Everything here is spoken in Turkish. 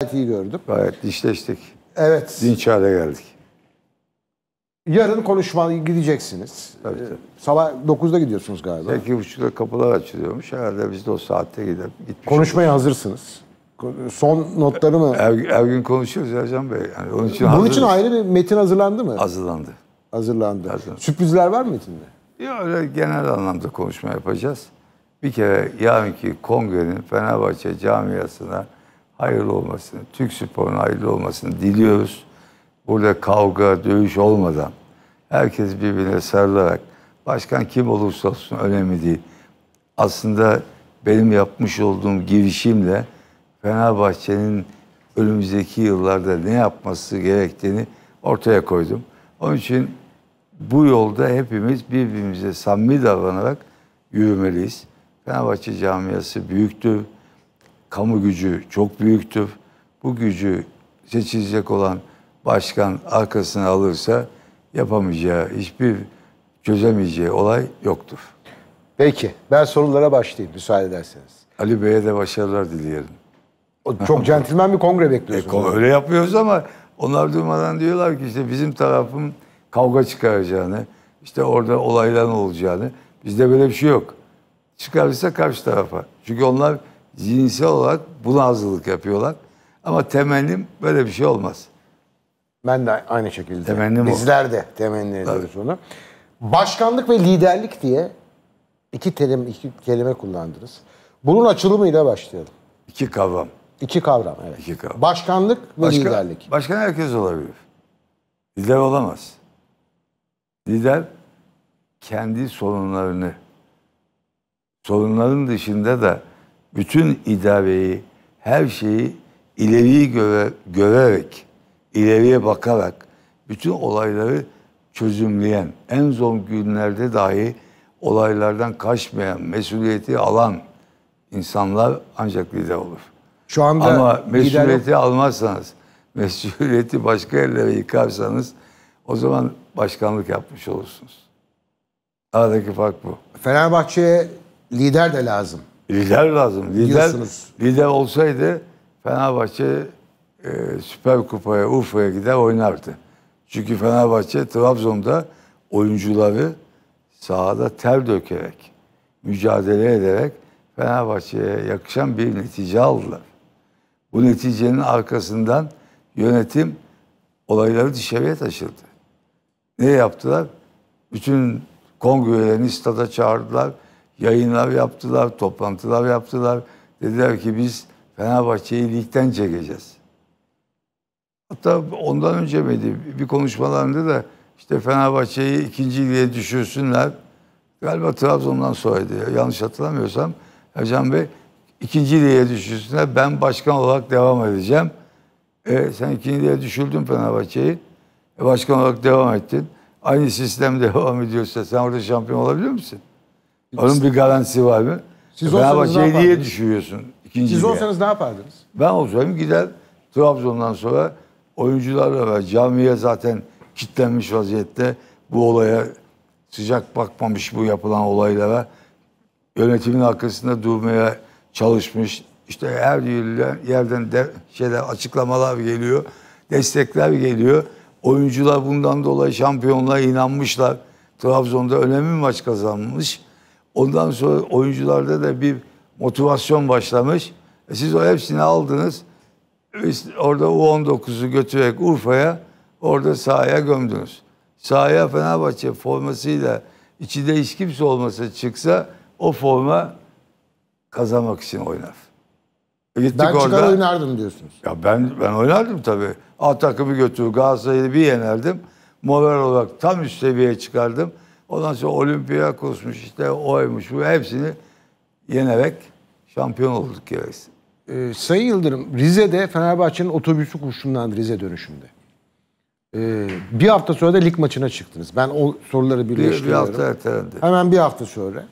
gayet iyi gördüm. Gayet dişleştik. Evet. Dinç hale geldik. Yarın konuşma gideceksiniz. Tabii, tabii. Ee, sabah 9'da gidiyorsunuz galiba. 8.30'da kapılar açılıyormuş. Herhalde biz de o saatte gidip gitmiş Konuşmaya oluruz. hazırsınız. Son notları mı? Her, her gün konuşuyoruz Ercan Bey. Yani onun için Bunun hazırız. için ayrı bir metin hazırlandı mı? Hazırlandı. Hazırlandı. hazırlandı. Sürprizler var mı metinde? Ya öyle genel anlamda konuşma yapacağız. Bir kere yarınki kongrenin Fenerbahçe camiasına hayırlı olmasını, Türk sporuna hayırlı olmasını diliyoruz. Burada kavga, dövüş olmadan herkes birbirine sarılarak başkan kim olursa olsun önemli değil. Aslında benim yapmış olduğum girişimle Fenerbahçe'nin önümüzdeki yıllarda ne yapması gerektiğini ortaya koydum. Onun için bu yolda hepimiz birbirimize samimi davranarak yürümeliyiz. Fenerbahçe camiası büyüktür kamu gücü çok büyüktü. Bu gücü seçilecek olan başkan arkasına alırsa yapamayacağı, hiçbir çözemeyeceği olay yoktur. Peki ben sorulara başlayayım müsaade ederseniz. Ali Bey'e de başarılar dileyelim. O çok centilmen bir kongre bekliyorsunuz. E, öyle yapıyoruz ama onlar durmadan diyorlar ki işte bizim tarafın kavga çıkaracağını, işte orada olaylar olacağını. Bizde böyle bir şey yok. Çıkarırsa karşı tarafa. Çünkü onlar zihinsel olarak buna hazırlık yapıyorlar. Ama temennim böyle bir şey olmaz. Ben de aynı şekilde. Temennim Bizler o. de temenni ediyoruz onu. Başkanlık ve liderlik diye iki terim iki kelime kullandınız. Bunun açılımıyla başlayalım. İki kavram. İki kavram evet. İki kavram. Başkanlık ve başkan, liderlik. Başkan herkes olabilir. Lider olamaz. Lider kendi sorunlarını sorunların dışında da bütün idareyi, her şeyi ileriye göre, görerek, ileriye bakarak bütün olayları çözümleyen, en zor günlerde dahi olaylardan kaçmayan, mesuliyeti alan insanlar ancak lider olur. Şu anda Ama mesuliyeti lider... almazsanız, mesuliyeti başka ellere yıkarsanız o zaman başkanlık yapmış olursunuz. Aradaki fark bu. Fenerbahçe'ye lider de lazım. Lider lazım. Lider, lider olsaydı Fenerbahçe e, Süper Kupa'ya, Urfa'ya gider oynardı. Çünkü Fenerbahçe Trabzon'da oyuncuları sahada ter dökerek, mücadele ederek Fenerbahçe'ye yakışan bir netice aldılar. Bu neticenin arkasından yönetim olayları dışarıya taşırdı. Ne yaptılar? Bütün kongre stada çağırdılar yayınlar yaptılar, toplantılar yaptılar. Dediler ki biz Fenerbahçe'yi ligden çekeceğiz. Hatta ondan önce miydi? Bir konuşmalarında da işte Fenerbahçe'yi ikinci lige düşürsünler. Galiba Trabzon'dan sonraydı. Yanlış hatırlamıyorsam Hocam Bey ikinci lige düşürsünler. Ben başkan olarak devam edeceğim. E, sen ikinci lige düşürdün Fenerbahçe'yi. E, başkan olarak devam ettin. Aynı sistem devam ediyorsa sen orada şampiyon olabilir misin? Onun bir garantisi var mı? Siz e, olsanız ne diye düşüyorsun. Ikinci Siz olsanız ne yapardınız? Ben olsaydım gider Trabzon'dan sonra oyuncularla ve camiye zaten kitlenmiş vaziyette bu olaya sıcak bakmamış bu yapılan olayla ve yönetimin arkasında durmaya çalışmış. İşte her yerden de şeyler açıklamalar geliyor, destekler geliyor. Oyuncular bundan dolayı şampiyonluğa inanmışlar. Trabzon'da önemli maç kazanmış. Ondan sonra oyuncularda da bir motivasyon başlamış. E siz o hepsini aldınız. Orada U19'u götürerek Urfa'ya orada sahaya gömdünüz. Sahaya Fenerbahçe formasıyla içinde hiç kimse olmasa çıksa o forma kazanmak için oynar. E, gittik ben çıkar orada. oynardım diyorsunuz. Ya ben ben oynardım tabii. A takımı götür Galatasaray'ı bir yenerdim. Moral olarak tam üst seviyeye çıkardım. Ondan sonra Olimpiya Olympiakos'muş işte oymuş bu hepsini yenerek şampiyon olduk gerisi. Ee, Sayın Yıldırım Rize'de Fenerbahçe'nin otobüsü kurşunlandı Rize dönüşünde. Ee, bir hafta sonra da lig maçına çıktınız. Ben o soruları birleştiriyorum. Bir, bir hafta ertelendi. Hemen bir hafta sonra.